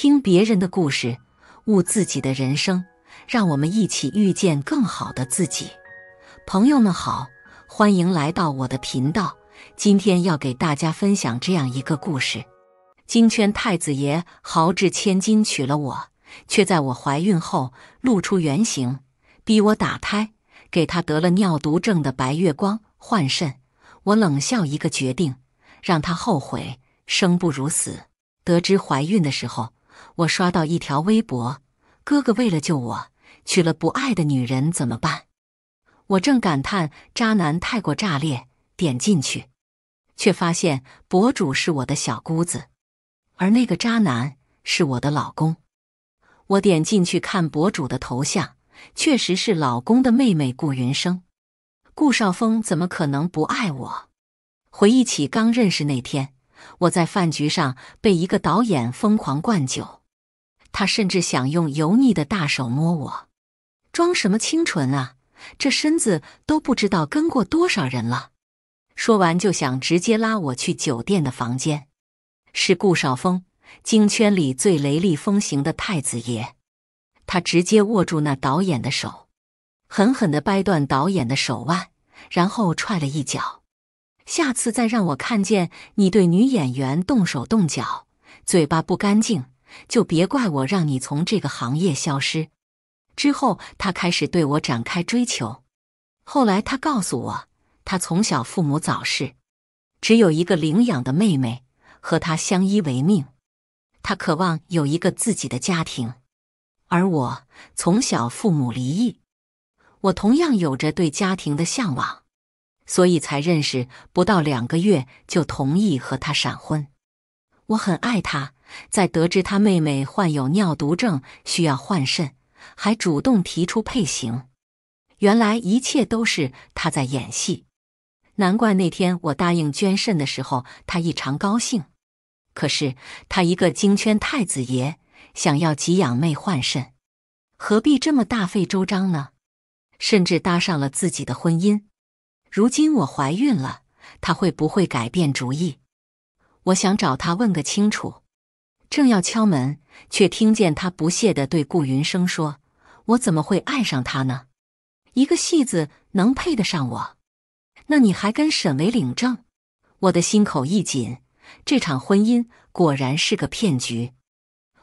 听别人的故事，悟自己的人生，让我们一起遇见更好的自己。朋友们好，欢迎来到我的频道。今天要给大家分享这样一个故事：京圈太子爷豪掷千金娶了我，却在我怀孕后露出原形，逼我打胎，给他得了尿毒症的白月光换肾。我冷笑一个决定，让他后悔生不如死。得知怀孕的时候。我刷到一条微博，哥哥为了救我，娶了不爱的女人，怎么办？我正感叹渣男太过炸裂，点进去，却发现博主是我的小姑子，而那个渣男是我的老公。我点进去看博主的头像，确实是老公的妹妹顾云生。顾少峰怎么可能不爱我？回忆起刚认识那天，我在饭局上被一个导演疯狂灌酒。他甚至想用油腻的大手摸我，装什么清纯啊！这身子都不知道跟过多少人了。说完就想直接拉我去酒店的房间。是顾少峰，京圈里最雷厉风行的太子爷。他直接握住那导演的手，狠狠的掰断导演的手腕，然后踹了一脚。下次再让我看见你对女演员动手动脚，嘴巴不干净！就别怪我让你从这个行业消失。之后，他开始对我展开追求。后来，他告诉我，他从小父母早逝，只有一个领养的妹妹和他相依为命。他渴望有一个自己的家庭，而我从小父母离异，我同样有着对家庭的向往，所以才认识不到两个月就同意和他闪婚。我很爱他。在得知他妹妹患有尿毒症，需要换肾，还主动提出配型。原来一切都是他在演戏。难怪那天我答应捐肾的时候，他异常高兴。可是他一个京圈太子爷，想要给养妹换肾，何必这么大费周章呢？甚至搭上了自己的婚姻。如今我怀孕了，他会不会改变主意？我想找他问个清楚。正要敲门，却听见他不屑地对顾云生说：“我怎么会爱上他呢？一个戏子能配得上我？那你还跟沈维领证？”我的心口一紧，这场婚姻果然是个骗局。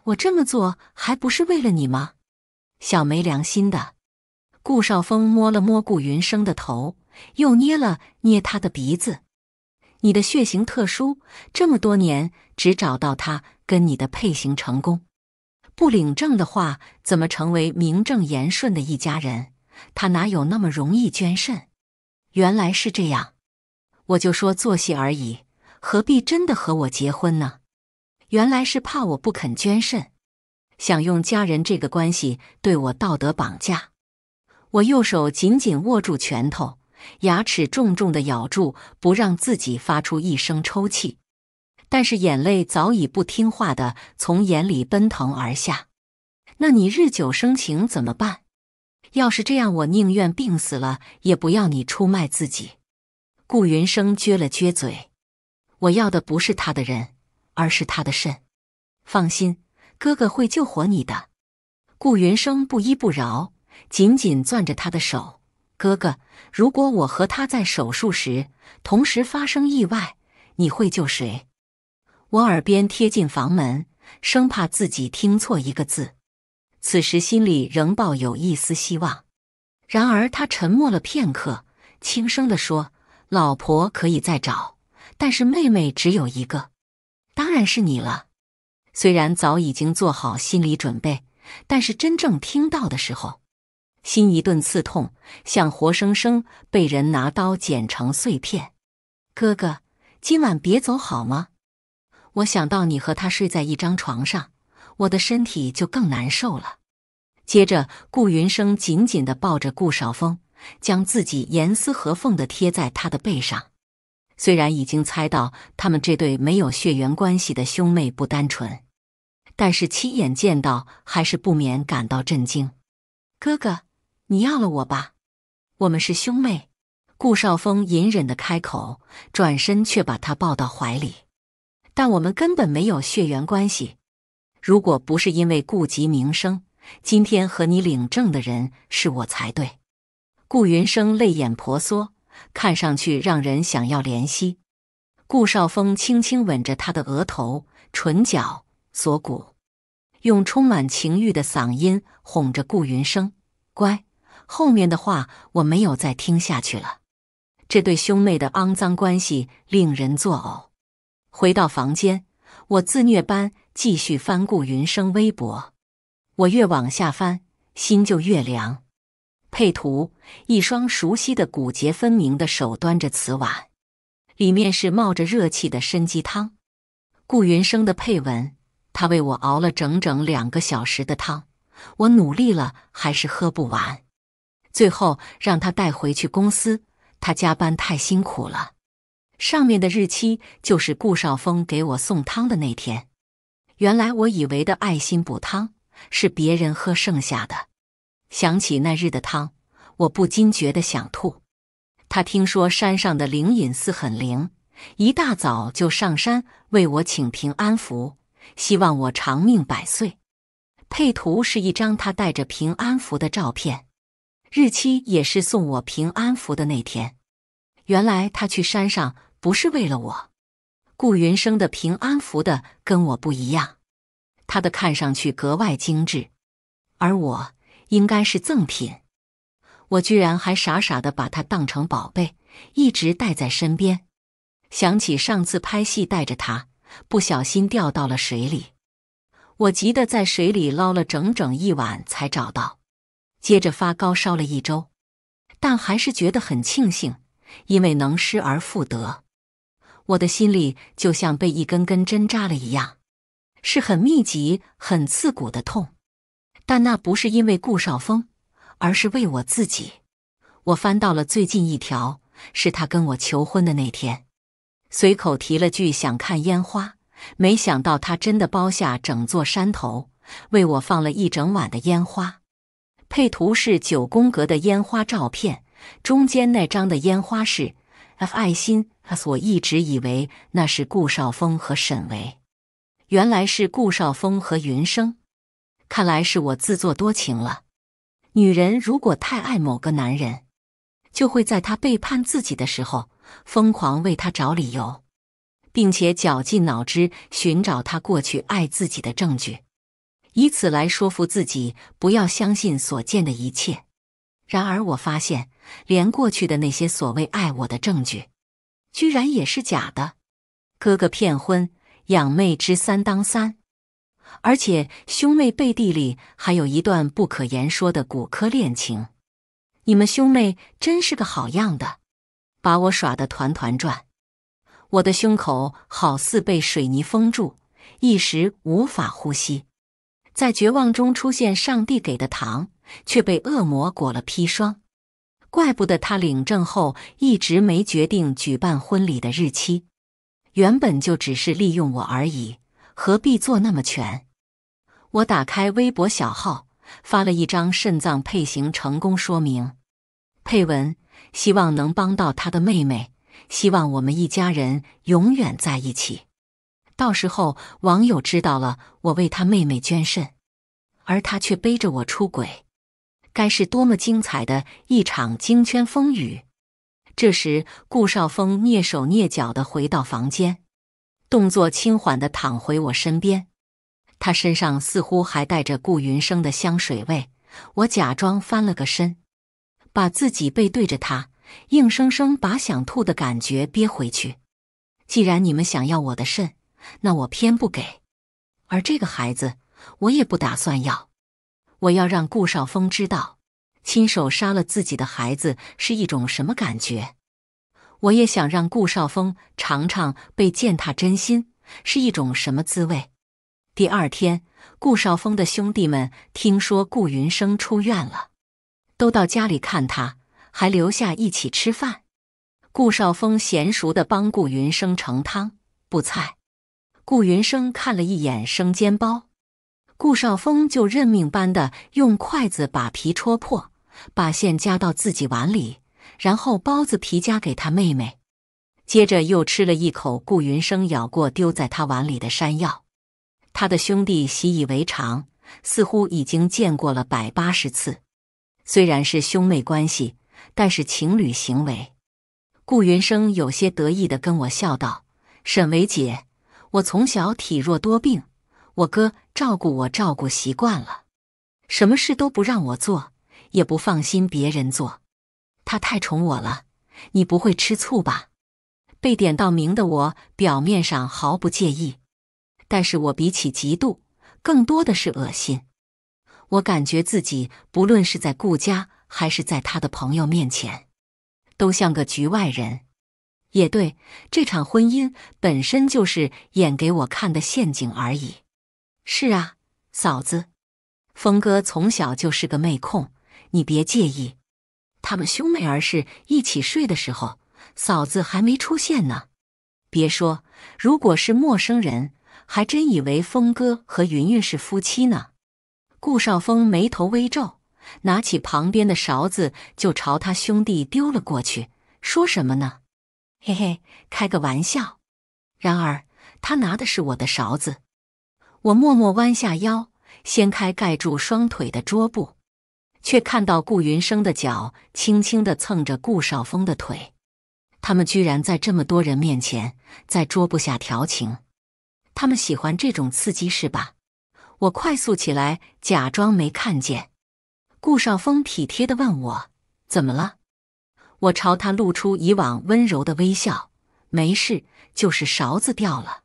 我这么做还不是为了你吗？小没良心的！顾少峰摸了摸顾云生的头，又捏了捏他的鼻子。你的血型特殊，这么多年。只找到他跟你的配型成功，不领证的话，怎么成为名正言顺的一家人？他哪有那么容易捐肾？原来是这样，我就说做戏而已，何必真的和我结婚呢？原来是怕我不肯捐肾，想用家人这个关系对我道德绑架。我右手紧紧握住拳头，牙齿重重的咬住，不让自己发出一声抽泣。但是眼泪早已不听话的从眼里奔腾而下，那你日久生情怎么办？要是这样，我宁愿病死了，也不要你出卖自己。顾云生撅了撅嘴，我要的不是他的人，而是他的肾。放心，哥哥会救活你的。顾云生不依不饶，紧紧攥着他的手。哥哥，如果我和他在手术时同时发生意外，你会救谁？我耳边贴近房门，生怕自己听错一个字。此时心里仍抱有一丝希望。然而他沉默了片刻，轻声的说：“老婆可以再找，但是妹妹只有一个，当然是你了。”虽然早已经做好心理准备，但是真正听到的时候，心一顿刺痛，像活生生被人拿刀剪成碎片。“哥哥，今晚别走好吗？”我想到你和他睡在一张床上，我的身体就更难受了。接着，顾云生紧紧的抱着顾少峰，将自己严丝合缝的贴在他的背上。虽然已经猜到他们这对没有血缘关系的兄妹不单纯，但是亲眼见到还是不免感到震惊。哥哥，你要了我吧，我们是兄妹。顾少峰隐忍的开口，转身却把他抱到怀里。但我们根本没有血缘关系。如果不是因为顾及名声，今天和你领证的人是我才对。顾云生泪眼婆娑，看上去让人想要怜惜。顾少峰轻轻吻着他的额头、唇角、锁骨，用充满情欲的嗓音哄着顾云生：“乖。”后面的话我没有再听下去了。这对兄妹的肮脏关系令人作呕。回到房间，我自虐般继续翻顾云生微博。我越往下翻，心就越凉。配图：一双熟悉的骨节分明的手端着瓷碗，里面是冒着热气的参鸡汤。顾云生的配文：他为我熬了整整两个小时的汤，我努力了还是喝不完，最后让他带回去公司。他加班太辛苦了。上面的日期就是顾少峰给我送汤的那天。原来我以为的爱心补汤是别人喝剩下的。想起那日的汤，我不禁觉得想吐。他听说山上的灵隐寺很灵，一大早就上山为我请平安符，希望我长命百岁。配图是一张他带着平安符的照片，日期也是送我平安符的那天。原来他去山上。不是为了我，顾云生的平安符的跟我不一样，他的看上去格外精致，而我应该是赠品。我居然还傻傻的把它当成宝贝，一直带在身边。想起上次拍戏带着它，不小心掉到了水里，我急得在水里捞了整整一晚才找到，接着发高烧了一周，但还是觉得很庆幸，因为能失而复得。我的心里就像被一根根针扎了一样，是很密集、很刺骨的痛。但那不是因为顾少峰，而是为我自己。我翻到了最近一条，是他跟我求婚的那天，随口提了句想看烟花，没想到他真的包下整座山头，为我放了一整晚的烟花。配图是九宫格的烟花照片，中间那张的烟花是爱心。他我一直以为那是顾少峰和沈维，原来是顾少峰和云生。看来是我自作多情了。女人如果太爱某个男人，就会在他背叛自己的时候，疯狂为他找理由，并且绞尽脑汁寻找他过去爱自己的证据，以此来说服自己不要相信所见的一切。然而，我发现连过去的那些所谓爱我的证据。居然也是假的，哥哥骗婚，养妹之三当三，而且兄妹背地里还有一段不可言说的骨科恋情。你们兄妹真是个好样的，把我耍得团团转。我的胸口好似被水泥封住，一时无法呼吸。在绝望中出现上帝给的糖，却被恶魔裹了砒霜。怪不得他领证后一直没决定举办婚礼的日期，原本就只是利用我而已，何必做那么全？我打开微博小号，发了一张肾脏配型成功说明，配文希望能帮到他的妹妹，希望我们一家人永远在一起。到时候网友知道了，我为他妹妹捐肾，而他却背着我出轨。该是多么精彩的一场京圈风雨！这时，顾少峰蹑手蹑脚的回到房间，动作轻缓的躺回我身边。他身上似乎还带着顾云生的香水味。我假装翻了个身，把自己背对着他，硬生生把想吐的感觉憋回去。既然你们想要我的肾，那我偏不给。而这个孩子，我也不打算要。我要让顾少峰知道，亲手杀了自己的孩子是一种什么感觉。我也想让顾少峰尝尝被践踏真心是一种什么滋味。第二天，顾少峰的兄弟们听说顾云生出院了，都到家里看他，还留下一起吃饭。顾少峰娴熟的帮顾云生盛汤、布菜。顾云生看了一眼生煎包。顾少峰就认命般的用筷子把皮戳破，把馅夹到自己碗里，然后包子皮夹给他妹妹，接着又吃了一口顾云生咬过丢在他碗里的山药。他的兄弟习以为常，似乎已经见过了百八十次。虽然是兄妹关系，但是情侣行为。顾云生有些得意的跟我笑道：“沈维姐，我从小体弱多病。”我哥照顾我照顾习惯了，什么事都不让我做，也不放心别人做，他太宠我了。你不会吃醋吧？被点到名的我表面上毫不介意，但是我比起嫉妒更多的是恶心。我感觉自己不论是在顾家还是在他的朋友面前，都像个局外人。也对，这场婚姻本身就是演给我看的陷阱而已。是啊，嫂子，峰哥从小就是个妹控，你别介意。他们兄妹儿是一起睡的时候，嫂子还没出现呢。别说，如果是陌生人，还真以为峰哥和云云是夫妻呢。顾少峰眉头微皱，拿起旁边的勺子就朝他兄弟丢了过去。说什么呢？嘿嘿，开个玩笑。然而他拿的是我的勺子。我默默弯下腰，掀开盖住双腿的桌布，却看到顾云生的脚轻轻地蹭着顾少峰的腿。他们居然在这么多人面前在桌布下调情！他们喜欢这种刺激是吧？我快速起来，假装没看见。顾少峰体贴地问我：“怎么了？”我朝他露出以往温柔的微笑：“没事，就是勺子掉了。”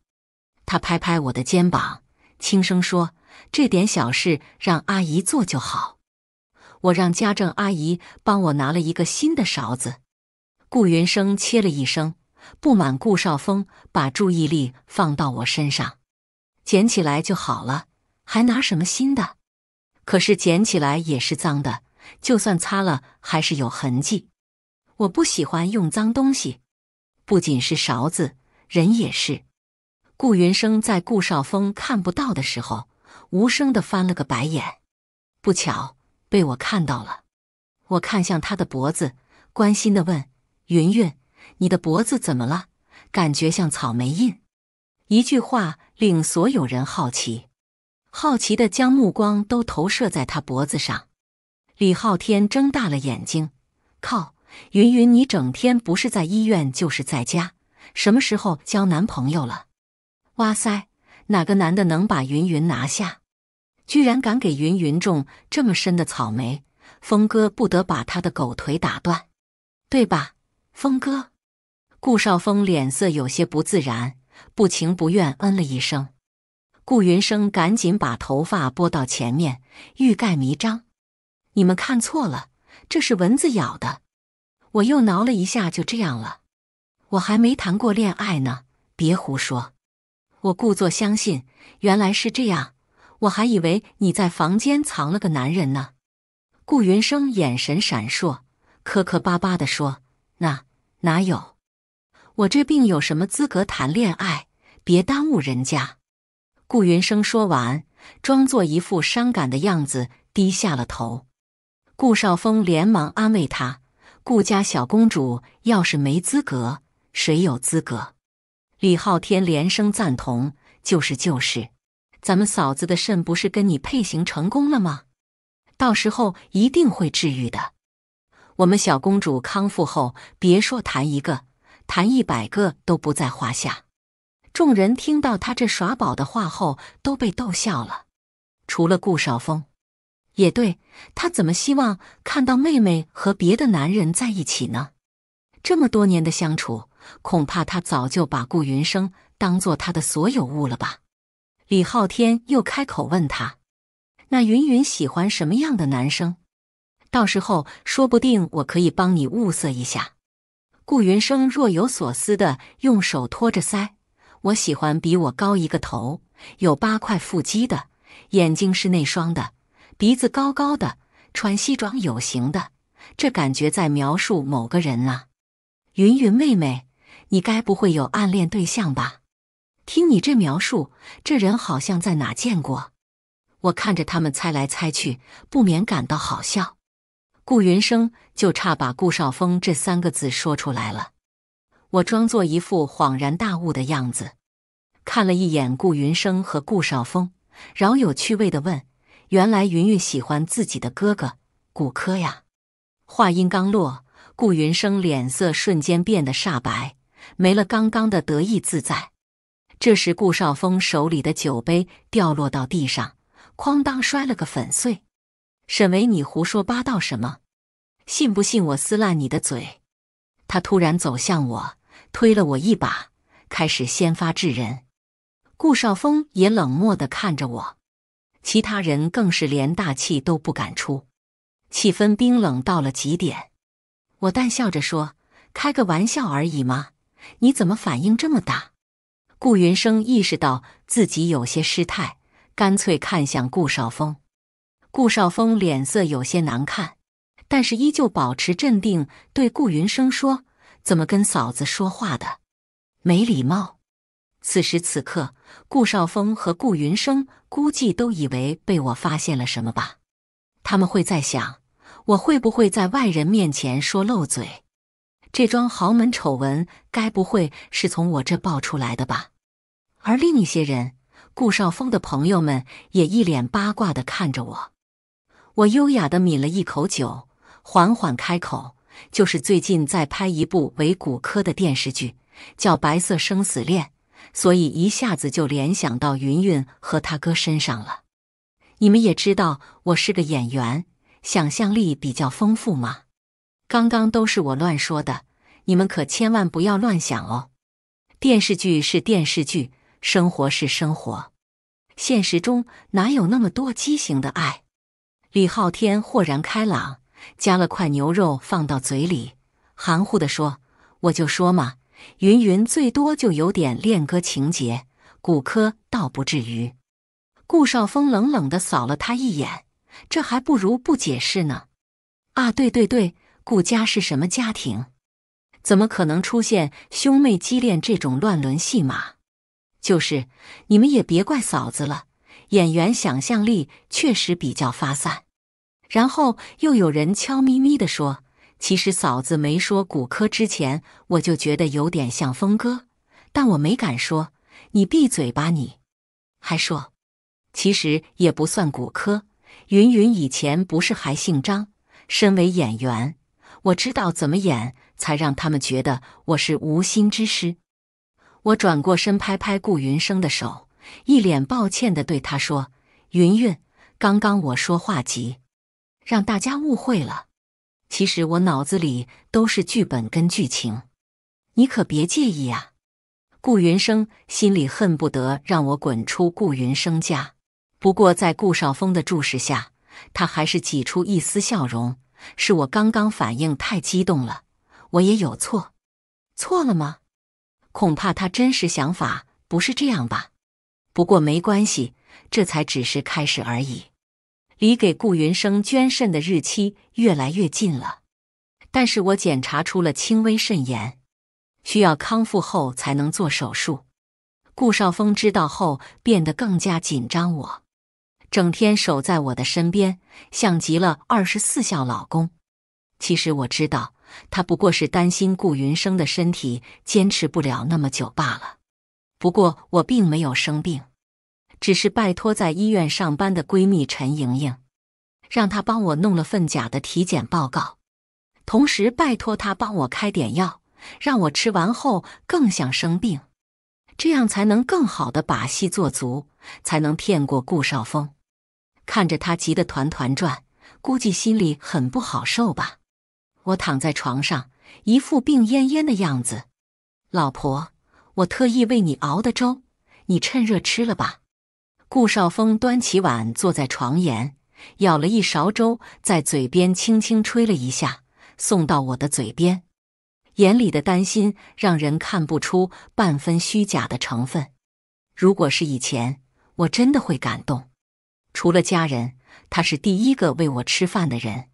他拍拍我的肩膀。轻声说：“这点小事让阿姨做就好。”我让家政阿姨帮我拿了一个新的勺子。顾云生切了一声，不满顾少峰把注意力放到我身上：“捡起来就好了，还拿什么新的？可是捡起来也是脏的，就算擦了还是有痕迹。我不喜欢用脏东西，不仅是勺子，人也是。”顾云生在顾少峰看不到的时候，无声的翻了个白眼，不巧被我看到了。我看向他的脖子，关心的问：“云云，你的脖子怎么了？感觉像草莓印。”一句话令所有人好奇，好奇的将目光都投射在他脖子上。李昊天睁大了眼睛：“靠，云云，你整天不是在医院就是在家，什么时候交男朋友了？”哇塞，哪个男的能把云云拿下？居然敢给云云种这么深的草莓，峰哥不得把他的狗腿打断，对吧，峰哥？顾少峰脸色有些不自然，不情不愿，嗯了一声。顾云生赶紧把头发拨到前面，欲盖弥彰。你们看错了，这是蚊子咬的。我又挠了一下，就这样了。我还没谈过恋爱呢，别胡说。我故作相信，原来是这样，我还以为你在房间藏了个男人呢。顾云生眼神闪烁，磕磕巴巴地说：“那哪有？我这病有什么资格谈恋爱？别耽误人家。”顾云生说完，装作一副伤感的样子，低下了头。顾少峰连忙安慰他：“顾家小公主要是没资格，谁有资格？”李浩天连声赞同：“就是就是，咱们嫂子的肾不是跟你配型成功了吗？到时候一定会治愈的。我们小公主康复后，别说谈一个，谈一百个都不在话下。”众人听到他这耍宝的话后，都被逗笑了，除了顾少峰。也对他怎么希望看到妹妹和别的男人在一起呢？这么多年的相处，恐怕他早就把顾云生当做他的所有物了吧？李昊天又开口问他：“那云云喜欢什么样的男生？到时候说不定我可以帮你物色一下。”顾云生若有所思的用手托着腮：“我喜欢比我高一个头，有八块腹肌的，眼睛是内双的，鼻子高高的，穿西装有型的。这感觉在描述某个人啊。”云云妹妹，你该不会有暗恋对象吧？听你这描述，这人好像在哪见过。我看着他们猜来猜去，不免感到好笑。顾云生就差把“顾少峰”这三个字说出来了。我装作一副恍然大悟的样子，看了一眼顾云生和顾少峰，饶有趣味的问：“原来云云喜欢自己的哥哥，骨科呀？”话音刚落。顾云生脸色瞬间变得煞白，没了刚刚的得意自在。这时，顾少峰手里的酒杯掉落到地上，哐当摔了个粉碎。沈维，你胡说八道什么？信不信我撕烂你的嘴？他突然走向我，推了我一把，开始先发制人。顾少峰也冷漠地看着我，其他人更是连大气都不敢出，气氛冰冷到了极点。我淡笑着说：“开个玩笑而已嘛，你怎么反应这么大？”顾云生意识到自己有些失态，干脆看向顾少峰。顾少峰脸色有些难看，但是依旧保持镇定，对顾云生说：“怎么跟嫂子说话的？没礼貌。”此时此刻，顾少峰和顾云生估计都以为被我发现了什么吧，他们会在想。我会不会在外人面前说漏嘴？这桩豪门丑闻该不会是从我这爆出来的吧？而另一些人，顾少峰的朋友们也一脸八卦的看着我。我优雅的抿了一口酒，缓缓开口：“就是最近在拍一部伪骨科的电视剧，叫《白色生死恋》，所以一下子就联想到云云和他哥身上了。你们也知道，我是个演员。”想象力比较丰富嘛，刚刚都是我乱说的，你们可千万不要乱想哦。电视剧是电视剧，生活是生活，现实中哪有那么多畸形的爱？李昊天豁然开朗，夹了块牛肉放到嘴里，含糊的说：“我就说嘛，云云最多就有点恋歌情节，骨科倒不至于。”顾少峰冷冷的扫了他一眼。这还不如不解释呢！啊，对对对，顾家是什么家庭？怎么可能出现兄妹畸恋这种乱伦戏码？就是你们也别怪嫂子了，演员想象力确实比较发散。然后又有人悄咪咪的说：“其实嫂子没说骨科之前，我就觉得有点像峰哥，但我没敢说。”你闭嘴吧！你还说，其实也不算骨科。云云以前不是还姓张？身为演员，我知道怎么演才让他们觉得我是无心之失。我转过身，拍拍顾云生的手，一脸抱歉地对他说：“云云，刚刚我说话急，让大家误会了。其实我脑子里都是剧本跟剧情，你可别介意啊。”顾云生心里恨不得让我滚出顾云生家。不过，在顾少峰的注视下，他还是挤出一丝笑容。是我刚刚反应太激动了，我也有错，错了吗？恐怕他真实想法不是这样吧。不过没关系，这才只是开始而已。离给顾云生捐肾的日期越来越近了，但是我检查出了轻微肾炎，需要康复后才能做手术。顾少峰知道后变得更加紧张，我。整天守在我的身边，像极了二十四孝老公。其实我知道，他不过是担心顾云生的身体坚持不了那么久罢了。不过我并没有生病，只是拜托在医院上班的闺蜜陈莹莹，让她帮我弄了份假的体检报告，同时拜托她帮我开点药，让我吃完后更想生病，这样才能更好的把戏做足，才能骗过顾少峰。看着他急得团团转，估计心里很不好受吧。我躺在床上，一副病恹恹的样子。老婆，我特意为你熬的粥，你趁热吃了吧。顾少峰端起碗，坐在床沿，舀了一勺粥，在嘴边轻轻吹了一下，送到我的嘴边。眼里的担心让人看不出半分虚假的成分。如果是以前，我真的会感动。除了家人，他是第一个喂我吃饭的人。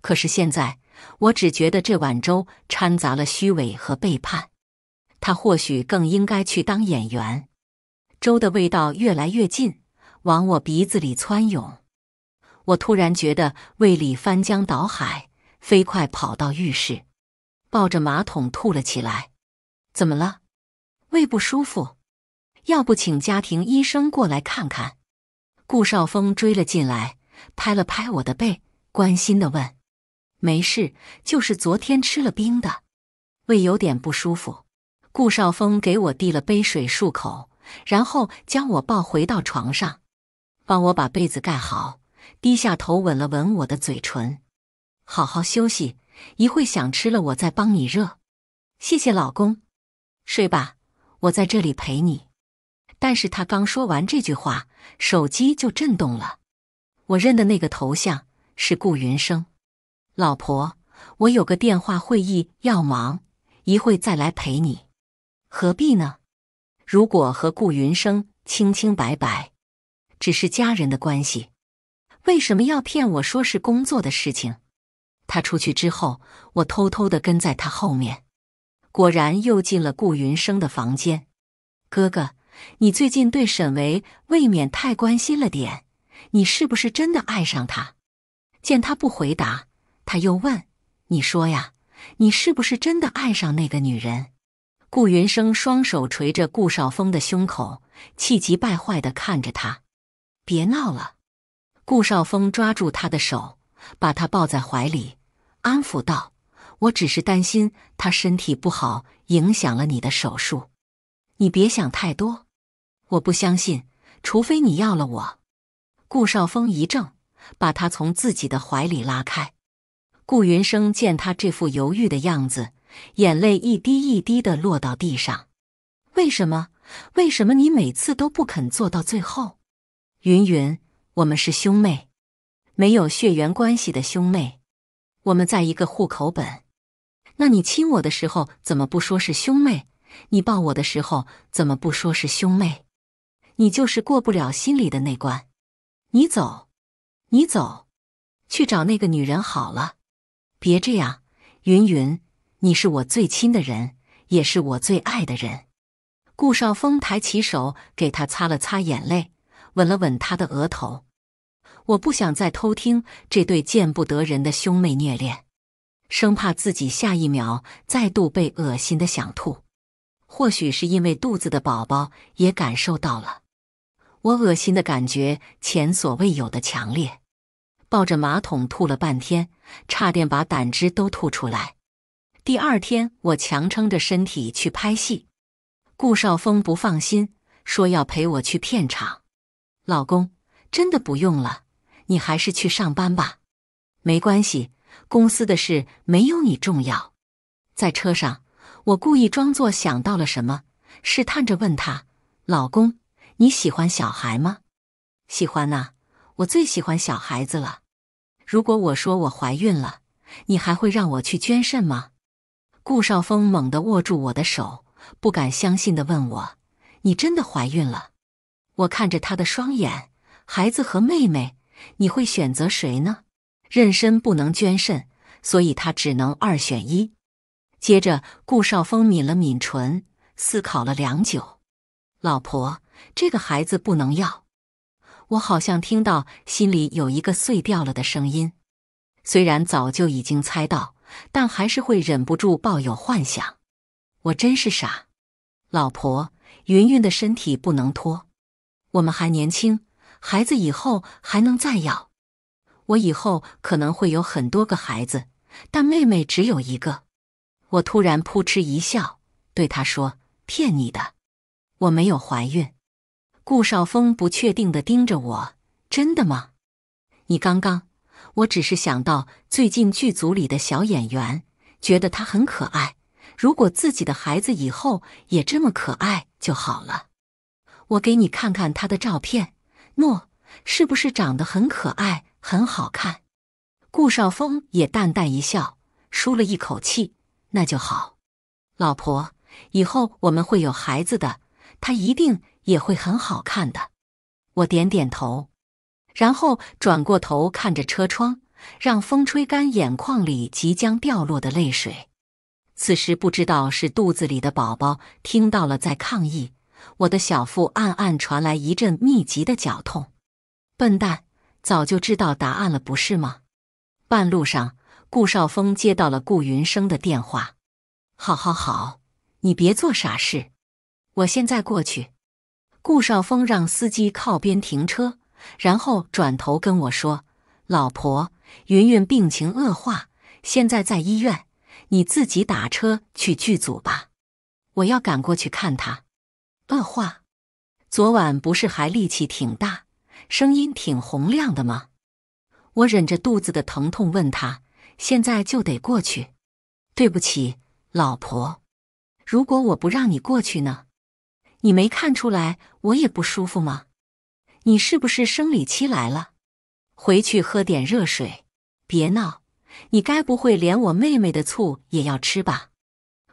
可是现在，我只觉得这碗粥掺杂了虚伪和背叛。他或许更应该去当演员。粥的味道越来越近，往我鼻子里窜涌。我突然觉得胃里翻江倒海，飞快跑到浴室，抱着马桶吐了起来。怎么了？胃不舒服？要不请家庭医生过来看看？顾少峰追了进来，拍了拍我的背，关心的问：“没事，就是昨天吃了冰的，胃有点不舒服。”顾少峰给我递了杯水漱口，然后将我抱回到床上，帮我把被子盖好，低下头吻了吻我的嘴唇：“好好休息，一会想吃了我再帮你热。”谢谢老公，睡吧，我在这里陪你。但是他刚说完这句话，手机就震动了。我认的那个头像是顾云生，老婆，我有个电话会议要忙，一会再来陪你。何必呢？如果和顾云生清清白白，只是家人的关系，为什么要骗我说是工作的事情？他出去之后，我偷偷的跟在他后面，果然又进了顾云生的房间。哥哥。你最近对沈维未免太关心了点，你是不是真的爱上他？见他不回答，他又问：“你说呀，你是不是真的爱上那个女人？”顾云生双手捶着顾少峰的胸口，气急败坏地看着他：“别闹了！”顾少峰抓住他的手，把他抱在怀里，安抚道：“我只是担心他身体不好，影响了你的手术，你别想太多。”我不相信，除非你要了我。顾少峰一怔，把他从自己的怀里拉开。顾云生见他这副犹豫的样子，眼泪一滴一滴的落到地上。为什么？为什么你每次都不肯做到最后？云云，我们是兄妹，没有血缘关系的兄妹，我们在一个户口本。那你亲我的时候怎么不说是兄妹？你抱我的时候怎么不说是兄妹？你就是过不了心里的那关，你走，你走，去找那个女人好了，别这样，云云，你是我最亲的人，也是我最爱的人。顾少峰抬起手给他擦了擦眼泪，吻了吻他的额头。我不想再偷听这对见不得人的兄妹虐恋，生怕自己下一秒再度被恶心的想吐。或许是因为肚子的宝宝也感受到了。我恶心的感觉前所未有的强烈，抱着马桶吐了半天，差点把胆汁都吐出来。第二天，我强撑着身体去拍戏。顾少峰不放心，说要陪我去片场。老公，真的不用了，你还是去上班吧。没关系，公司的事没有你重要。在车上，我故意装作想到了什么，试探着问他：“老公。”你喜欢小孩吗？喜欢呐，我最喜欢小孩子了。如果我说我怀孕了，你还会让我去捐肾吗？顾少峰猛地握住我的手，不敢相信的问我：“你真的怀孕了？”我看着他的双眼，孩子和妹妹，你会选择谁呢？妊娠不能捐肾，所以他只能二选一。接着，顾少峰抿了抿唇，思考了良久，老婆。这个孩子不能要，我好像听到心里有一个碎掉了的声音。虽然早就已经猜到，但还是会忍不住抱有幻想。我真是傻，老婆，云云的身体不能拖，我们还年轻，孩子以后还能再要。我以后可能会有很多个孩子，但妹妹只有一个。我突然扑哧一笑，对她说：“骗你的，我没有怀孕。”顾少峰不确定的盯着我：“真的吗？你刚刚我只是想到最近剧组里的小演员，觉得他很可爱。如果自己的孩子以后也这么可爱就好了。我给你看看他的照片，诺，是不是长得很可爱，很好看？”顾少峰也淡淡一笑，舒了一口气：“那就好，老婆，以后我们会有孩子的，他一定。”也会很好看的，我点点头，然后转过头看着车窗，让风吹干眼眶里即将掉落的泪水。此时不知道是肚子里的宝宝听到了，在抗议。我的小腹暗暗传来一阵密集的绞痛。笨蛋，早就知道答案了，不是吗？半路上，顾少峰接到了顾云生的电话。好，好，好，你别做傻事，我现在过去。顾少峰让司机靠边停车，然后转头跟我说：“老婆，云云病情恶化，现在在医院，你自己打车去剧组吧，我要赶过去看他。恶化，昨晚不是还力气挺大，声音挺洪亮的吗？”我忍着肚子的疼痛问他：“现在就得过去？”对不起，老婆，如果我不让你过去呢？你没看出来我也不舒服吗？你是不是生理期来了？回去喝点热水，别闹！你该不会连我妹妹的醋也要吃吧？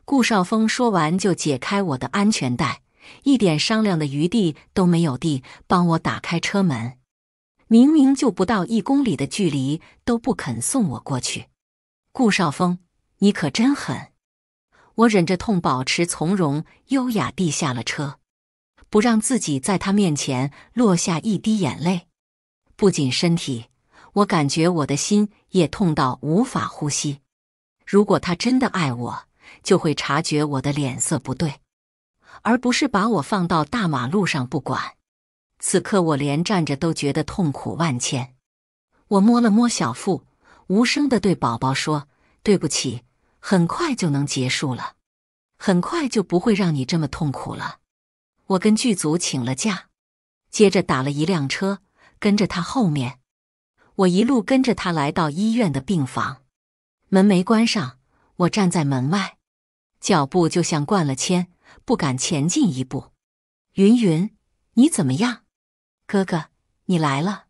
顾少峰说完就解开我的安全带，一点商量的余地都没有地帮我打开车门。明明就不到一公里的距离，都不肯送我过去。顾少峰，你可真狠！我忍着痛，保持从容优雅地下了车。不让自己在他面前落下一滴眼泪，不仅身体，我感觉我的心也痛到无法呼吸。如果他真的爱我，就会察觉我的脸色不对，而不是把我放到大马路上不管。此刻我连站着都觉得痛苦万千。我摸了摸小腹，无声的对宝宝说：“对不起，很快就能结束了，很快就不会让你这么痛苦了。”我跟剧组请了假，接着打了一辆车，跟着他后面。我一路跟着他来到医院的病房，门没关上，我站在门外，脚步就像灌了铅，不敢前进一步。云云，你怎么样？哥哥，你来了。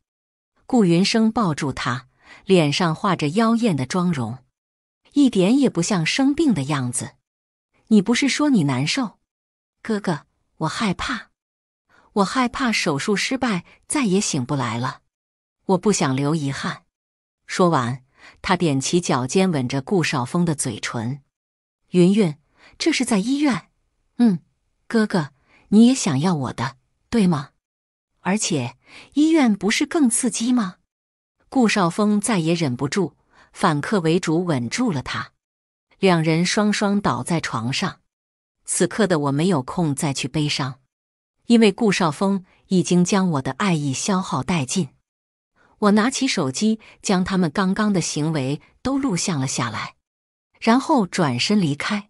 顾云生抱住他，脸上画着妖艳的妆容，一点也不像生病的样子。你不是说你难受？哥哥。我害怕，我害怕手术失败，再也醒不来了。我不想留遗憾。说完，他踮起脚尖，吻着顾少峰的嘴唇。云云，这是在医院。嗯，哥哥，你也想要我的，对吗？而且医院不是更刺激吗？顾少峰再也忍不住，反客为主，吻住了他。两人双双倒在床上。此刻的我没有空再去悲伤，因为顾少峰已经将我的爱意消耗殆尽。我拿起手机，将他们刚刚的行为都录像了下来，然后转身离开。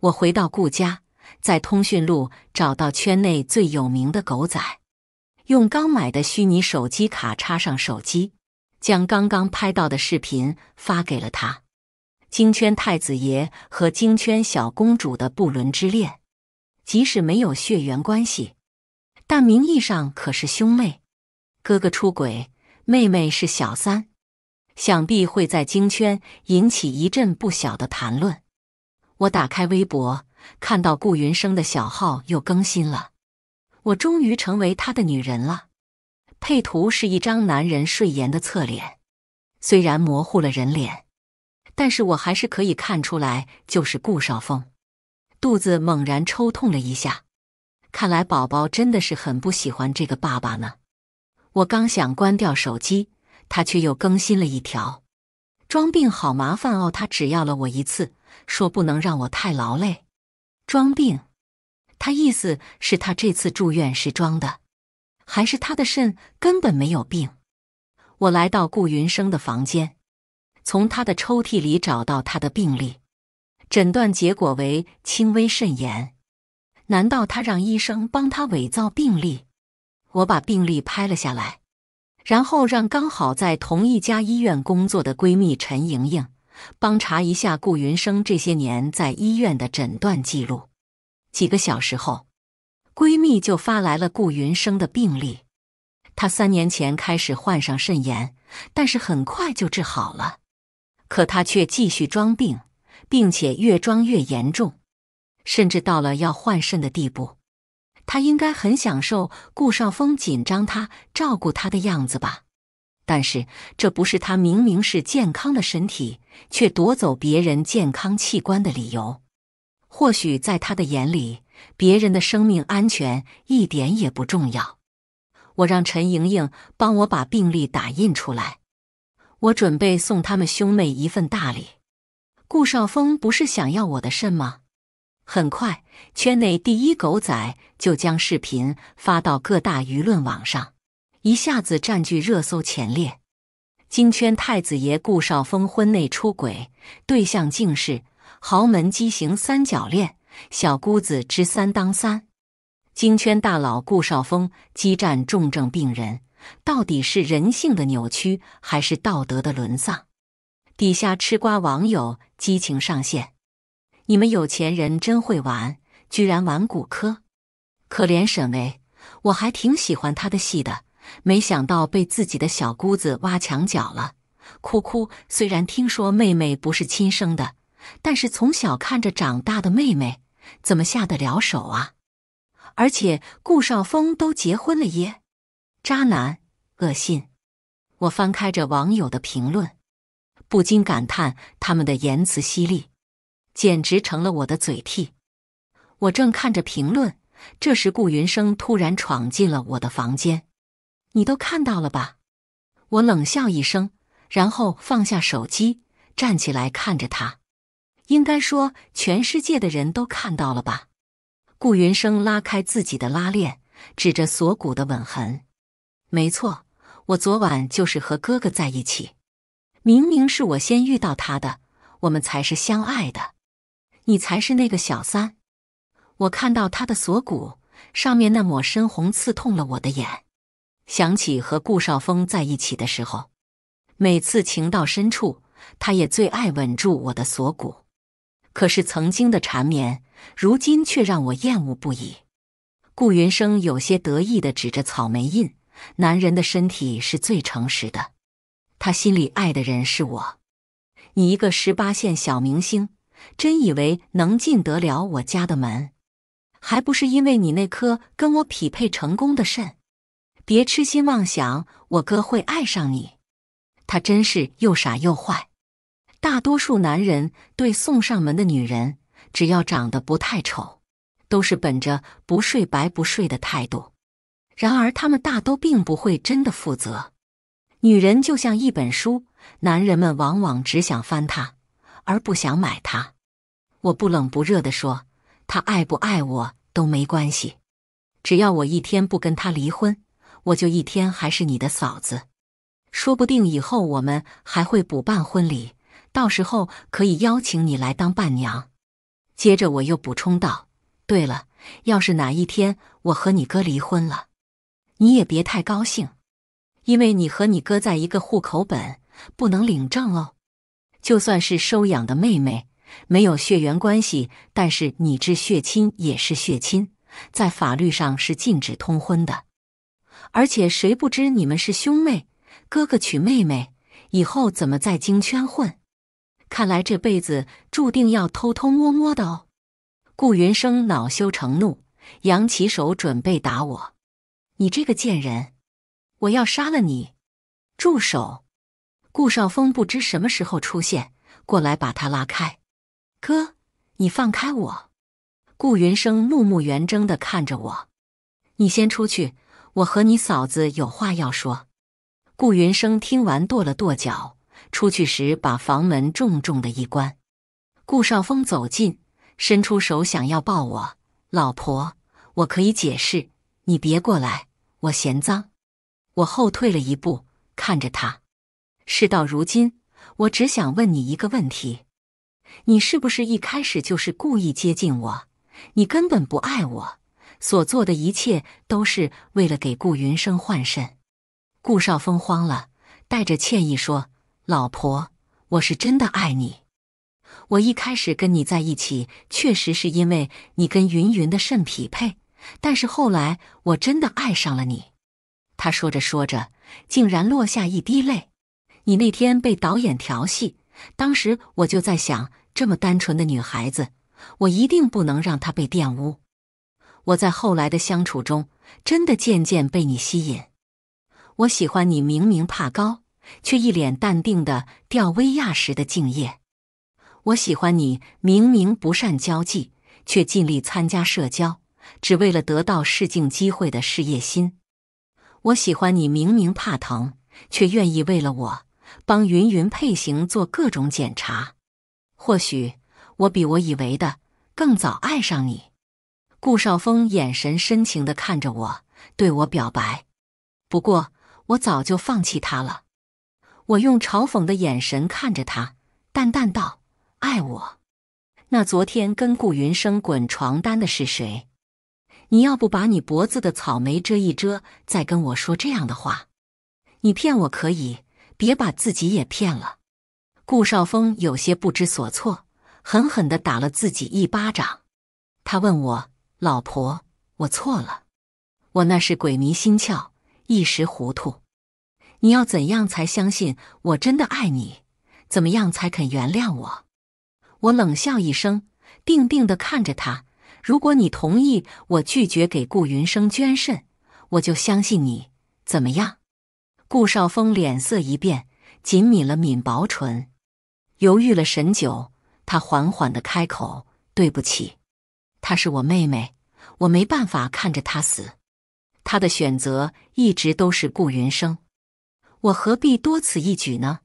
我回到顾家，在通讯录找到圈内最有名的狗仔，用刚买的虚拟手机卡插上手机，将刚刚拍到的视频发给了他。京圈太子爷和京圈小公主的不伦之恋，即使没有血缘关系，但名义上可是兄妹。哥哥出轨，妹妹是小三，想必会在京圈引起一阵不小的谈论。我打开微博，看到顾云生的小号又更新了。我终于成为他的女人了。配图是一张男人睡颜的侧脸，虽然模糊了人脸。但是我还是可以看出来，就是顾少峰，肚子猛然抽痛了一下，看来宝宝真的是很不喜欢这个爸爸呢。我刚想关掉手机，他却又更新了一条，装病好麻烦哦。他只要了我一次，说不能让我太劳累。装病，他意思是他这次住院是装的，还是他的肾根本没有病？我来到顾云生的房间。从他的抽屉里找到他的病历，诊断结果为轻微肾炎。难道他让医生帮他伪造病历？我把病历拍了下来，然后让刚好在同一家医院工作的闺蜜陈莹莹帮查一下顾云生这些年在医院的诊断记录。几个小时后，闺蜜就发来了顾云生的病历。他三年前开始患上肾炎，但是很快就治好了。可他却继续装病，并且越装越严重，甚至到了要换肾的地步。他应该很享受顾少峰紧张他、照顾他的样子吧？但是这不是他明明是健康的身体却夺走别人健康器官的理由。或许在他的眼里，别人的生命安全一点也不重要。我让陈莹莹帮我把病历打印出来。我准备送他们兄妹一份大礼。顾少峰不是想要我的肾吗？很快，圈内第一狗仔就将视频发到各大舆论网上，一下子占据热搜前列。京圈太子爷顾少峰婚内出轨，对象竟是豪门畸形三角恋，小姑子知三当三。京圈大佬顾少峰激战重症病人。到底是人性的扭曲还是道德的沦丧？底下吃瓜网友激情上线，你们有钱人真会玩，居然玩骨科！可怜沈巍，我还挺喜欢他的戏的，没想到被自己的小姑子挖墙脚了，哭哭。虽然听说妹妹不是亲生的，但是从小看着长大的妹妹，怎么下得了手啊？而且顾少峰都结婚了耶！渣男，恶心！我翻开着网友的评论，不禁感叹他们的言辞犀利，简直成了我的嘴替。我正看着评论，这时顾云生突然闯进了我的房间。“你都看到了吧？”我冷笑一声，然后放下手机，站起来看着他。应该说，全世界的人都看到了吧？顾云生拉开自己的拉链，指着锁骨的吻痕。没错，我昨晚就是和哥哥在一起。明明是我先遇到他的，我们才是相爱的，你才是那个小三。我看到他的锁骨上面那抹深红，刺痛了我的眼。想起和顾少峰在一起的时候，每次情到深处，他也最爱吻住我的锁骨。可是曾经的缠绵，如今却让我厌恶不已。顾云生有些得意的指着草莓印。男人的身体是最诚实的，他心里爱的人是我。你一个十八线小明星，真以为能进得了我家的门？还不是因为你那颗跟我匹配成功的肾？别痴心妄想，我哥会爱上你。他真是又傻又坏。大多数男人对送上门的女人，只要长得不太丑，都是本着不睡白不睡的态度。然而，他们大都并不会真的负责。女人就像一本书，男人们往往只想翻它，而不想买它。我不冷不热地说：“他爱不爱我都没关系，只要我一天不跟他离婚，我就一天还是你的嫂子。说不定以后我们还会补办婚礼，到时候可以邀请你来当伴娘。”接着我又补充道：“对了，要是哪一天我和你哥离婚了。”你也别太高兴，因为你和你哥在一个户口本，不能领证哦。就算是收养的妹妹，没有血缘关系，但是你这血亲也是血亲，在法律上是禁止通婚的。而且谁不知你们是兄妹，哥哥娶妹妹，以后怎么在京圈混？看来这辈子注定要偷偷摸摸的哦。顾云生恼羞成怒，扬起手准备打我。你这个贱人，我要杀了你！住手！顾少峰不知什么时候出现，过来把他拉开。哥，你放开我！顾云生怒目圆睁的看着我。你先出去，我和你嫂子有话要说。顾云生听完跺了跺脚，出去时把房门重重的一关。顾少峰走近，伸出手想要抱我。老婆，我可以解释，你别过来。我嫌脏，我后退了一步，看着他。事到如今，我只想问你一个问题：你是不是一开始就是故意接近我？你根本不爱我，所做的一切都是为了给顾云生换肾。顾少峰慌了，带着歉意说：“老婆，我是真的爱你。我一开始跟你在一起，确实是因为你跟云云的肾匹配。”但是后来，我真的爱上了你。他说着说着，竟然落下一滴泪。你那天被导演调戏，当时我就在想，这么单纯的女孩子，我一定不能让她被玷污。我在后来的相处中，真的渐渐被你吸引。我喜欢你明明怕高，却一脸淡定的吊威亚时的敬业。我喜欢你明明不善交际，却尽力参加社交。只为了得到试镜机会的事业心，我喜欢你。明明怕疼，却愿意为了我帮云云配型做各种检查。或许我比我以为的更早爱上你。顾少峰眼神深情地看着我，对我表白。不过我早就放弃他了。我用嘲讽的眼神看着他，淡淡道：“爱我？”那昨天跟顾云生滚床单的是谁？你要不把你脖子的草莓遮一遮，再跟我说这样的话，你骗我可以，别把自己也骗了。顾少峰有些不知所措，狠狠的打了自己一巴掌。他问我：“老婆，我错了，我那是鬼迷心窍，一时糊涂。你要怎样才相信我真的爱你？怎么样才肯原谅我？”我冷笑一声，定定的看着他。如果你同意我拒绝给顾云生捐肾，我就相信你，怎么样？顾少峰脸色一变，紧抿了抿薄唇，犹豫了神久，他缓缓地开口：“对不起，她是我妹妹，我没办法看着她死。她的选择一直都是顾云生，我何必多此一举呢？”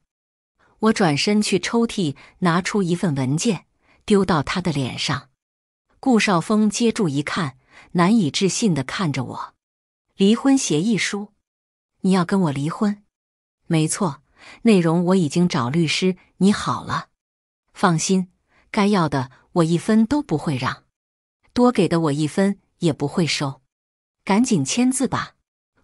我转身去抽屉拿出一份文件，丢到他的脸上。顾少峰接住一看，难以置信的看着我：“离婚协议书，你要跟我离婚？没错，内容我已经找律师拟好了。放心，该要的我一分都不会让，多给的我一分也不会收。赶紧签字吧。”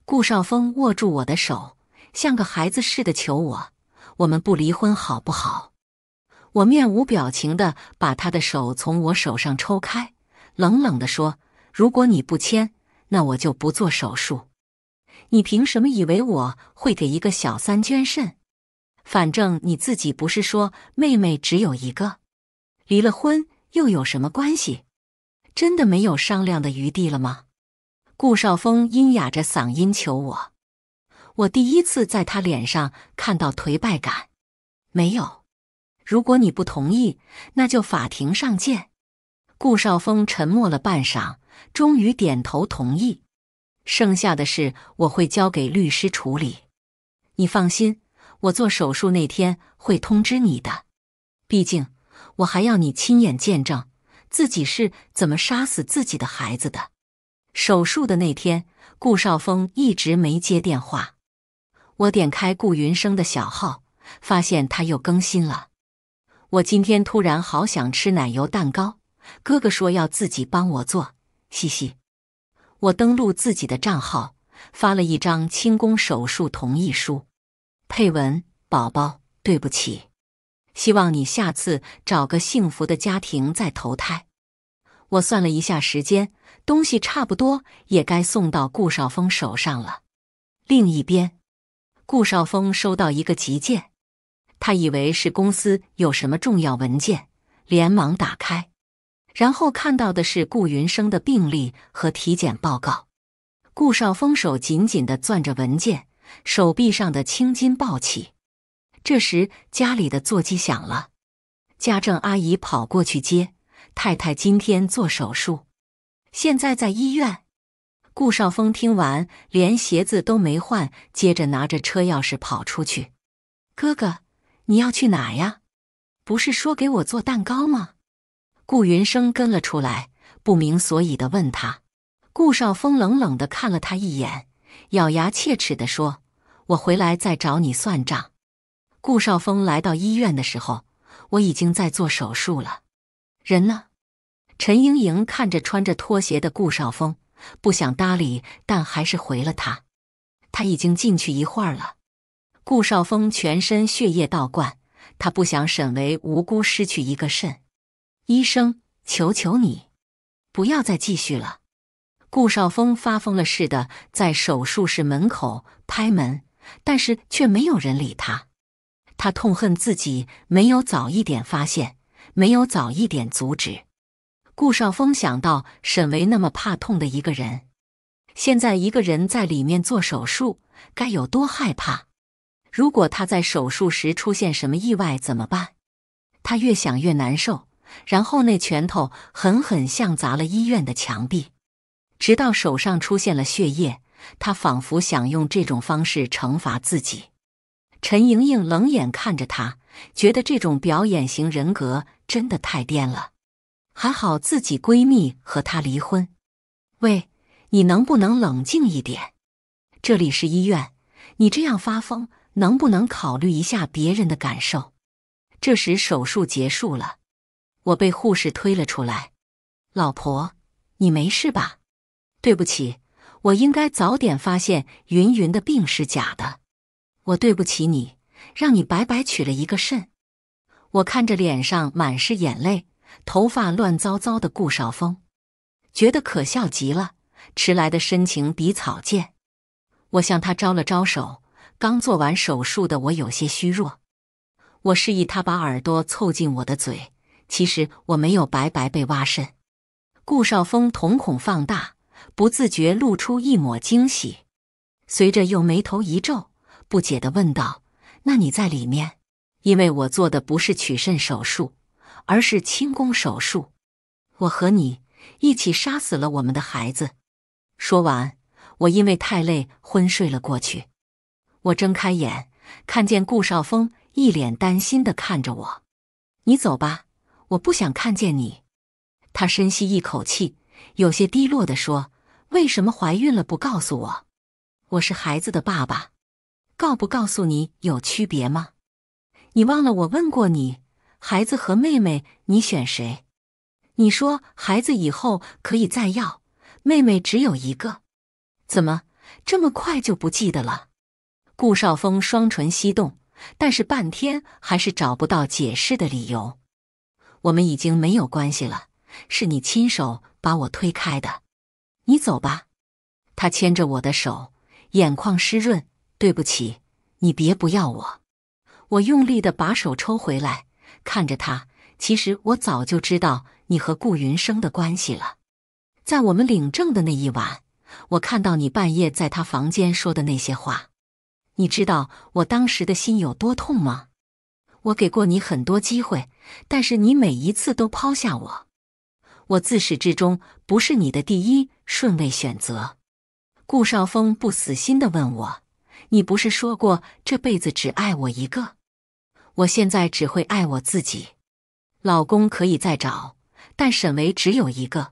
顾少峰握住我的手，像个孩子似的求我：“我们不离婚好不好？”我面无表情的把他的手从我手上抽开，冷冷的说：“如果你不签，那我就不做手术。你凭什么以为我会给一个小三捐肾？反正你自己不是说妹妹只有一个，离了婚又有什么关系？真的没有商量的余地了吗？”顾少峰阴哑着嗓音求我。我第一次在他脸上看到颓败感。没有。如果你不同意，那就法庭上见。顾少峰沉默了半晌，终于点头同意。剩下的事我会交给律师处理。你放心，我做手术那天会通知你的。毕竟我还要你亲眼见证自己是怎么杀死自己的孩子的。手术的那天，顾少峰一直没接电话。我点开顾云生的小号，发现他又更新了。我今天突然好想吃奶油蛋糕，哥哥说要自己帮我做，嘻嘻。我登录自己的账号，发了一张清宫手术同意书，配文：宝宝，对不起，希望你下次找个幸福的家庭再投胎。我算了一下时间，东西差不多也该送到顾少峰手上了。另一边，顾少峰收到一个急件。他以为是公司有什么重要文件，连忙打开，然后看到的是顾云生的病历和体检报告。顾少峰手紧紧地攥着文件，手臂上的青筋暴起。这时，家里的座机响了，家政阿姨跑过去接：“太太今天做手术，现在在医院。”顾少峰听完，连鞋子都没换，接着拿着车钥匙跑出去。哥哥。你要去哪呀？不是说给我做蛋糕吗？顾云生跟了出来，不明所以的问他。顾少峰冷冷的看了他一眼，咬牙切齿的说：“我回来再找你算账。”顾少峰来到医院的时候，我已经在做手术了。人呢？陈莹莹看着穿着拖鞋的顾少峰，不想搭理，但还是回了他。他已经进去一会儿了。顾少峰全身血液倒灌，他不想沈维无辜失去一个肾。医生，求求你，不要再继续了！顾少峰发疯了似的在手术室门口拍门，但是却没有人理他。他痛恨自己没有早一点发现，没有早一点阻止。顾少峰想到沈维那么怕痛的一个人，现在一个人在里面做手术，该有多害怕！如果他在手术时出现什么意外怎么办？他越想越难受，然后那拳头狠狠像砸了医院的墙壁，直到手上出现了血液。他仿佛想用这种方式惩罚自己。陈莹莹冷眼看着他，觉得这种表演型人格真的太颠了。还好自己闺蜜和他离婚。喂，你能不能冷静一点？这里是医院，你这样发疯。能不能考虑一下别人的感受？这时手术结束了，我被护士推了出来。老婆，你没事吧？对不起，我应该早点发现云云的病是假的。我对不起你，让你白白取了一个肾。我看着脸上满是眼泪、头发乱糟糟的顾少峰，觉得可笑极了。迟来的深情比草贱。我向他招了招手。刚做完手术的我有些虚弱，我示意他把耳朵凑近我的嘴。其实我没有白白被挖肾。顾少峰瞳孔放大，不自觉露出一抹惊喜，随着又眉头一皱，不解的问道：“那你在里面？因为我做的不是取肾手术，而是轻功手术。我和你一起杀死了我们的孩子。”说完，我因为太累昏睡了过去。我睁开眼，看见顾少峰一脸担心的看着我。你走吧，我不想看见你。他深吸一口气，有些低落的说：“为什么怀孕了不告诉我？我是孩子的爸爸，告不告诉你有区别吗？你忘了我问过你，孩子和妹妹你选谁？你说孩子以后可以再要，妹妹只有一个，怎么这么快就不记得了？”顾少峰双唇翕动，但是半天还是找不到解释的理由。我们已经没有关系了，是你亲手把我推开的。你走吧。他牵着我的手，眼眶湿润。对不起，你别不要我。我用力的把手抽回来，看着他。其实我早就知道你和顾云生的关系了。在我们领证的那一晚，我看到你半夜在他房间说的那些话。你知道我当时的心有多痛吗？我给过你很多机会，但是你每一次都抛下我。我自始至终不是你的第一顺位选择。顾少峰不死心地问我：“你不是说过这辈子只爱我一个？我现在只会爱我自己。老公可以再找，但沈维只有一个。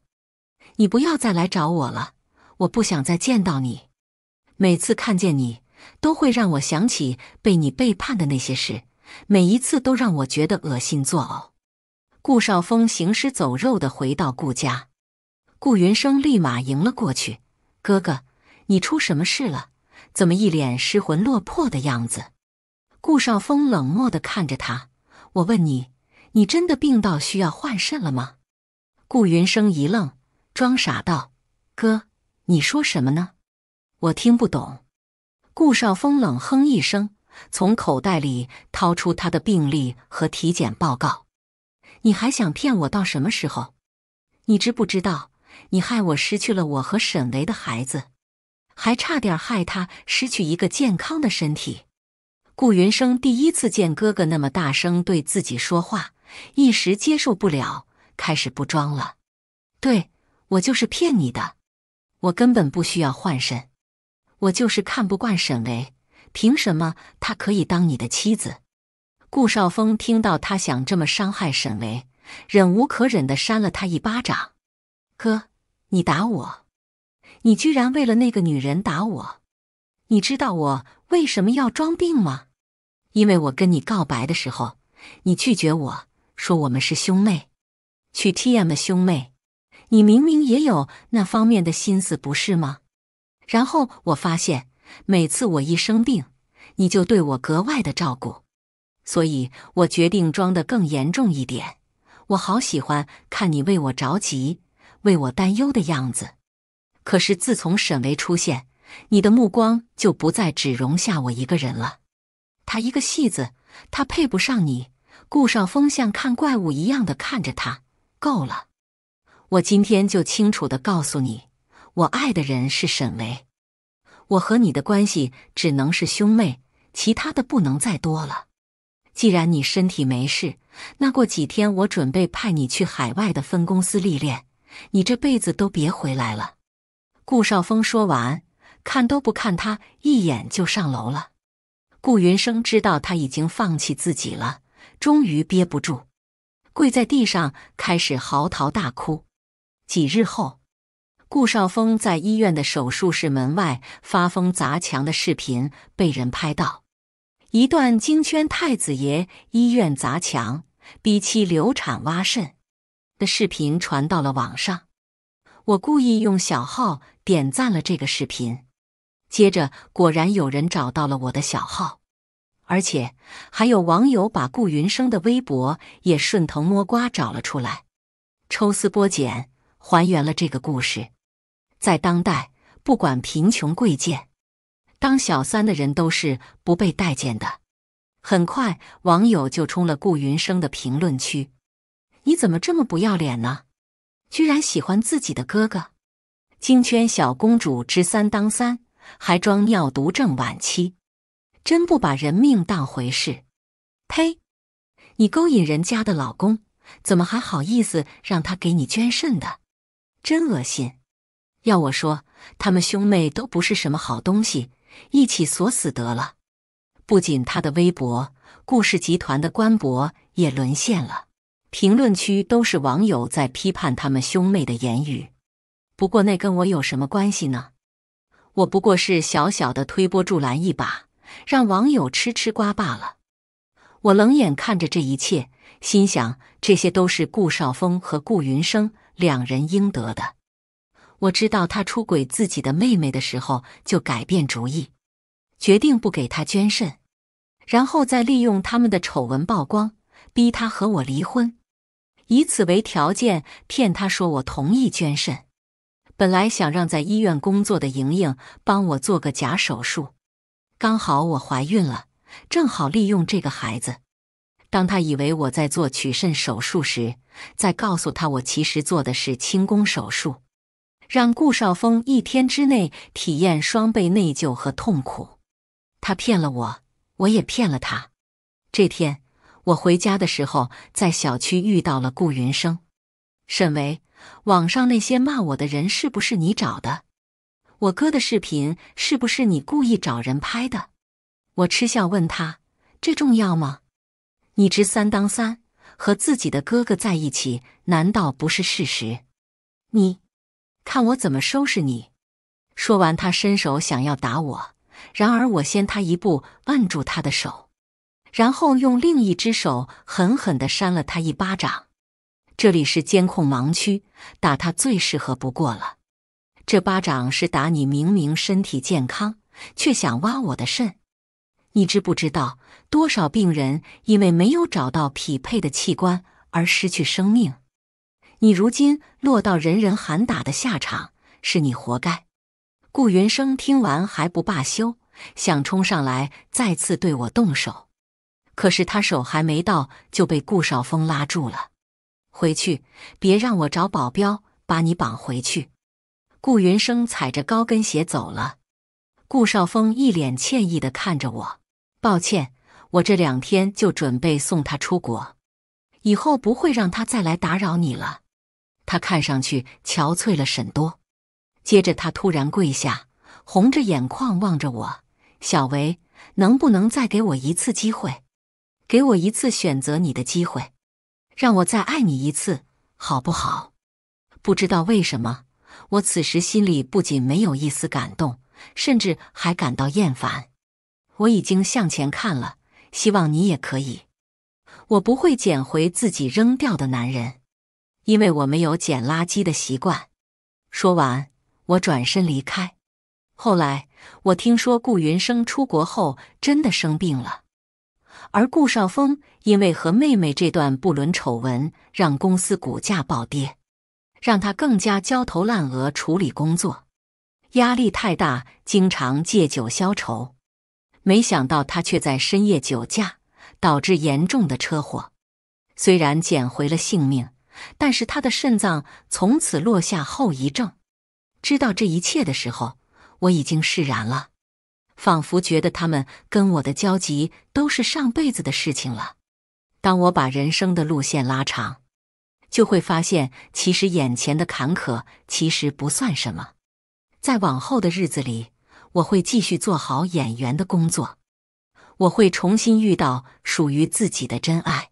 你不要再来找我了，我不想再见到你。每次看见你。”都会让我想起被你背叛的那些事，每一次都让我觉得恶心作呕。顾少峰行尸走肉地回到顾家，顾云生立马迎了过去：“哥哥，你出什么事了？怎么一脸失魂落魄的样子？”顾少峰冷漠地看着他：“我问你，你真的病到需要换肾了吗？”顾云生一愣，装傻道：“哥，你说什么呢？我听不懂。”顾少峰冷哼一声，从口袋里掏出他的病历和体检报告。你还想骗我到什么时候？你知不知道，你害我失去了我和沈维的孩子，还差点害他失去一个健康的身体。顾云生第一次见哥哥那么大声对自己说话，一时接受不了，开始不装了。对我就是骗你的，我根本不需要换肾。我就是看不惯沈维，凭什么他可以当你的妻子？顾少峰听到他想这么伤害沈维，忍无可忍的扇了他一巴掌。哥，你打我，你居然为了那个女人打我！你知道我为什么要装病吗？因为我跟你告白的时候，你拒绝我说我们是兄妹，去 TM 兄妹！你明明也有那方面的心思，不是吗？然后我发现，每次我一生病，你就对我格外的照顾，所以我决定装得更严重一点。我好喜欢看你为我着急、为我担忧的样子。可是自从沈巍出现，你的目光就不再只容下我一个人了。他一个戏子，他配不上你。顾少峰像看怪物一样的看着他。够了，我今天就清楚的告诉你。我爱的人是沈维，我和你的关系只能是兄妹，其他的不能再多了。既然你身体没事，那过几天我准备派你去海外的分公司历练，你这辈子都别回来了。顾少峰说完，看都不看他一眼就上楼了。顾云生知道他已经放弃自己了，终于憋不住，跪在地上开始嚎啕大哭。几日后。顾少峰在医院的手术室门外发疯砸墙的视频被人拍到，一段京圈太子爷医院砸墙逼妻流产挖肾的视频传到了网上。我故意用小号点赞了这个视频，接着果然有人找到了我的小号，而且还有网友把顾云生的微博也顺藤摸瓜找了出来，抽丝剥茧还原了这个故事。在当代，不管贫穷贵贱，当小三的人都是不被待见的。很快，网友就冲了顾云生的评论区：“你怎么这么不要脸呢？居然喜欢自己的哥哥？京圈小公主之三当三，还装尿毒症晚期，真不把人命当回事！呸！你勾引人家的老公，怎么还好意思让他给你捐肾的？真恶心！”要我说，他们兄妹都不是什么好东西，一起锁死得了。不仅他的微博，顾氏集团的官博也沦陷了，评论区都是网友在批判他们兄妹的言语。不过那跟我有什么关系呢？我不过是小小的推波助澜一把，让网友吃吃瓜罢了。我冷眼看着这一切，心想这些都是顾少峰和顾云生两人应得的。我知道他出轨自己的妹妹的时候，就改变主意，决定不给他捐肾，然后再利用他们的丑闻曝光，逼他和我离婚，以此为条件骗他说我同意捐肾。本来想让在医院工作的莹莹帮我做个假手术，刚好我怀孕了，正好利用这个孩子。当他以为我在做取肾手术时，再告诉他我其实做的是清宫手术。让顾少峰一天之内体验双倍内疚和痛苦。他骗了我，我也骗了他。这天我回家的时候，在小区遇到了顾云生。沈巍，网上那些骂我的人是不是你找的？我哥的视频是不是你故意找人拍的？我嗤笑问他：“这重要吗？你知三当三，和自己的哥哥在一起，难道不是事实？”你。看我怎么收拾你！说完，他伸手想要打我，然而我先他一步按住他的手，然后用另一只手狠狠的扇了他一巴掌。这里是监控盲区，打他最适合不过了。这巴掌是打你明明身体健康，却想挖我的肾。你知不知道多少病人因为没有找到匹配的器官而失去生命？你如今落到人人喊打的下场，是你活该。顾云生听完还不罢休，想冲上来再次对我动手，可是他手还没到就被顾少峰拉住了。回去，别让我找保镖把你绑回去。顾云生踩着高跟鞋走了。顾少峰一脸歉意的看着我：“抱歉，我这两天就准备送他出国，以后不会让他再来打扰你了。”他看上去憔悴了，甚多。接着，他突然跪下，红着眼眶望着我：“小维，能不能再给我一次机会？给我一次选择你的机会，让我再爱你一次，好不好？”不知道为什么，我此时心里不仅没有一丝感动，甚至还感到厌烦。我已经向前看了，希望你也可以。我不会捡回自己扔掉的男人。因为我没有捡垃圾的习惯。说完，我转身离开。后来，我听说顾云生出国后真的生病了，而顾少峰因为和妹妹这段不伦丑闻，让公司股价暴跌，让他更加焦头烂额处理工作，压力太大，经常借酒消愁。没想到他却在深夜酒驾，导致严重的车祸，虽然捡回了性命。但是他的肾脏从此落下后遗症。知道这一切的时候，我已经释然了，仿佛觉得他们跟我的交集都是上辈子的事情了。当我把人生的路线拉长，就会发现，其实眼前的坎坷其实不算什么。在往后的日子里，我会继续做好演员的工作，我会重新遇到属于自己的真爱。